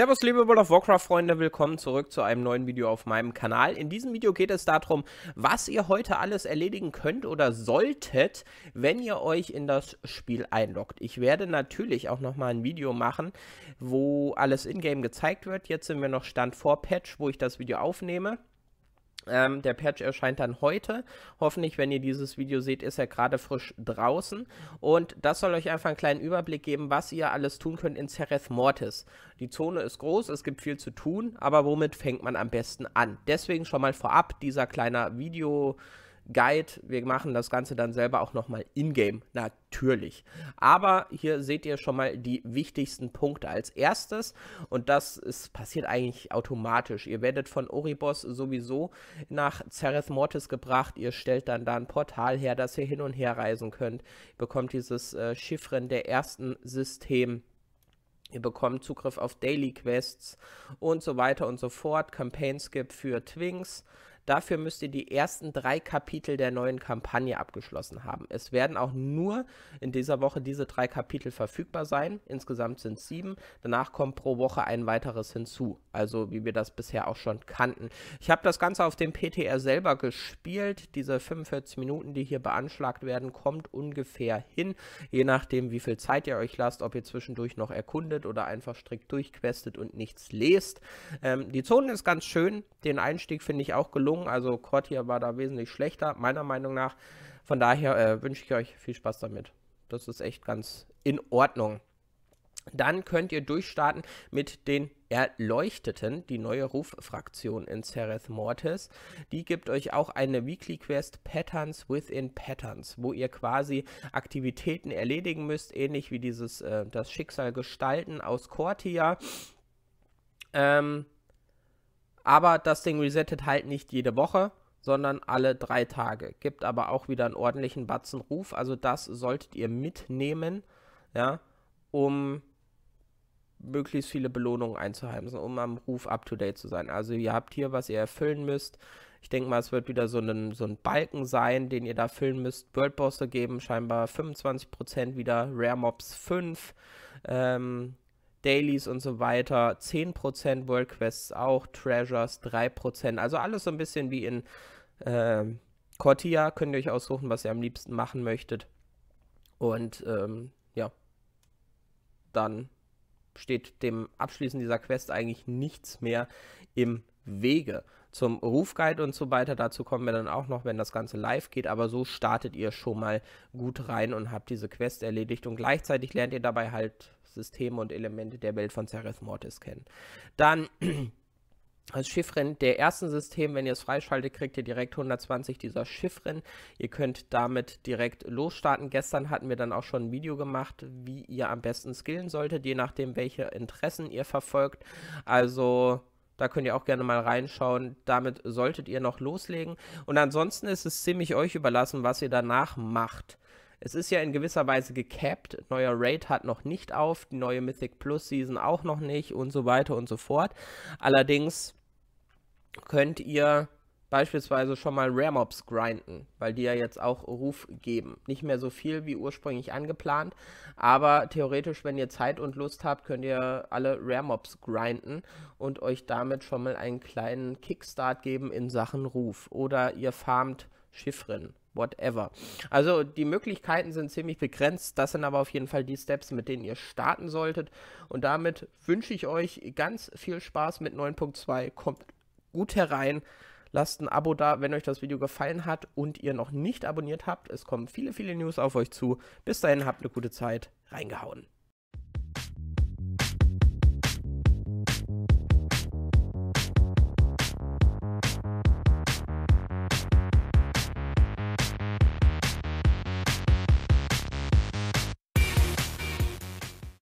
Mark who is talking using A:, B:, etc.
A: Servus liebe World of Warcraft Freunde, willkommen zurück zu einem neuen Video auf meinem Kanal. In diesem Video geht es darum, was ihr heute alles erledigen könnt oder solltet, wenn ihr euch in das Spiel einloggt. Ich werde natürlich auch nochmal ein Video machen, wo alles in-game gezeigt wird. Jetzt sind wir noch Stand vor Patch, wo ich das Video aufnehme. Ähm, der Patch erscheint dann heute. Hoffentlich, wenn ihr dieses Video seht, ist er gerade frisch draußen. Und das soll euch einfach einen kleinen Überblick geben, was ihr alles tun könnt in Sereth Mortis. Die Zone ist groß, es gibt viel zu tun, aber womit fängt man am besten an? Deswegen schon mal vorab dieser kleiner Video- Guide. Wir machen das Ganze dann selber auch nochmal in-game, natürlich. Aber hier seht ihr schon mal die wichtigsten Punkte als erstes und das ist, passiert eigentlich automatisch. Ihr werdet von Oribos sowieso nach Zereth Mortis gebracht. Ihr stellt dann da ein Portal her, dass ihr hin und her reisen könnt. Ihr bekommt dieses äh, Chiffren der ersten System. Ihr bekommt Zugriff auf Daily Quests und so weiter und so fort. Campaign Skip für Twinks. Dafür müsst ihr die ersten drei Kapitel der neuen Kampagne abgeschlossen haben. Es werden auch nur in dieser Woche diese drei Kapitel verfügbar sein. Insgesamt sind es sieben. Danach kommt pro Woche ein weiteres hinzu. Also wie wir das bisher auch schon kannten. Ich habe das Ganze auf dem PTR selber gespielt. Diese 45 Minuten, die hier beanschlagt werden, kommt ungefähr hin. Je nachdem, wie viel Zeit ihr euch lasst, ob ihr zwischendurch noch erkundet oder einfach strikt durchquestet und nichts lest. Ähm, die Zone ist ganz schön. Den Einstieg finde ich auch gelungen gelungen. Also Cortier war da wesentlich schlechter, meiner Meinung nach. Von daher äh, wünsche ich euch viel Spaß damit. Das ist echt ganz in Ordnung. Dann könnt ihr durchstarten mit den Erleuchteten, die neue Ruffraktion in Sereth Mortis. Die gibt euch auch eine Weekly Quest Patterns within Patterns, wo ihr quasi Aktivitäten erledigen müsst, ähnlich wie dieses äh, das Schicksal gestalten aus Cortia. Ähm, aber das Ding resettet halt nicht jede Woche, sondern alle drei Tage. Gibt aber auch wieder einen ordentlichen Batzen Ruf. Also das solltet ihr mitnehmen, ja, um möglichst viele Belohnungen einzuheimsen, um am Ruf up-to-date zu sein. Also ihr habt hier, was ihr erfüllen müsst. Ich denke mal, es wird wieder so ein, so ein Balken sein, den ihr da füllen müsst. World Worldbosse geben scheinbar 25% wieder, Rare Mobs 5, ähm, Dailies und so weiter, 10% World Quests auch, Treasures 3%, also alles so ein bisschen wie in äh, Cortia, könnt ihr euch aussuchen, was ihr am liebsten machen möchtet. Und ähm, ja, dann steht dem Abschließen dieser Quest eigentlich nichts mehr im Wege zum Rufguide und so weiter. Dazu kommen wir dann auch noch, wenn das Ganze live geht. Aber so startet ihr schon mal gut rein und habt diese Quest erledigt. Und gleichzeitig lernt ihr dabei halt Systeme und Elemente der Welt von Sereth Mortis kennen. Dann als Chiffren der ersten System, wenn ihr es freischaltet, kriegt ihr direkt 120 dieser Chiffren. Ihr könnt damit direkt losstarten. Gestern hatten wir dann auch schon ein Video gemacht, wie ihr am besten skillen solltet, je nachdem, welche Interessen ihr verfolgt. Also da könnt ihr auch gerne mal reinschauen. Damit solltet ihr noch loslegen. Und ansonsten ist es ziemlich euch überlassen, was ihr danach macht. Es ist ja in gewisser Weise gecapped. Neuer Raid hat noch nicht auf, die neue Mythic Plus Season auch noch nicht und so weiter und so fort. Allerdings könnt ihr beispielsweise schon mal Rare Mobs grinden, weil die ja jetzt auch Ruf geben. Nicht mehr so viel wie ursprünglich angeplant, aber theoretisch, wenn ihr Zeit und Lust habt, könnt ihr alle Rare Mobs grinden und euch damit schon mal einen kleinen Kickstart geben in Sachen Ruf. Oder ihr farmt Chiffren whatever. Also die Möglichkeiten sind ziemlich begrenzt. Das sind aber auf jeden Fall die Steps, mit denen ihr starten solltet. Und damit wünsche ich euch ganz viel Spaß mit 9.2. Kommt gut herein. Lasst ein Abo da, wenn euch das Video gefallen hat und ihr noch nicht abonniert habt. Es kommen viele, viele News auf euch zu. Bis dahin habt eine gute Zeit. Reingehauen.